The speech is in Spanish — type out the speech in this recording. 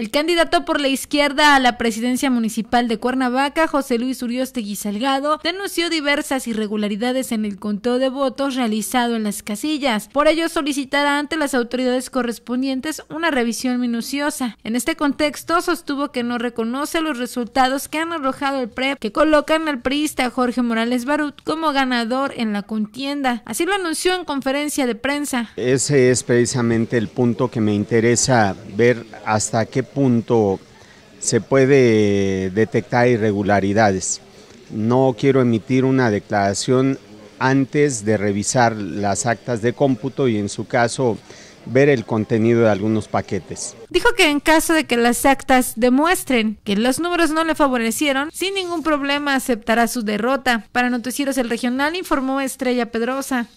El candidato por la izquierda a la presidencia municipal de Cuernavaca, José Luis Urioste Guisalgado, denunció diversas irregularidades en el conteo de votos realizado en las casillas. Por ello solicitará ante las autoridades correspondientes una revisión minuciosa. En este contexto sostuvo que no reconoce los resultados que han arrojado el PREP e que colocan al priista Jorge Morales Barut como ganador en la contienda. Así lo anunció en conferencia de prensa. Ese es precisamente el punto que me interesa ver hasta qué punto se puede detectar irregularidades. No quiero emitir una declaración antes de revisar las actas de cómputo y en su caso ver el contenido de algunos paquetes. Dijo que en caso de que las actas demuestren que los números no le favorecieron, sin ningún problema aceptará su derrota. Para Noticieros El Regional informó Estrella Pedrosa.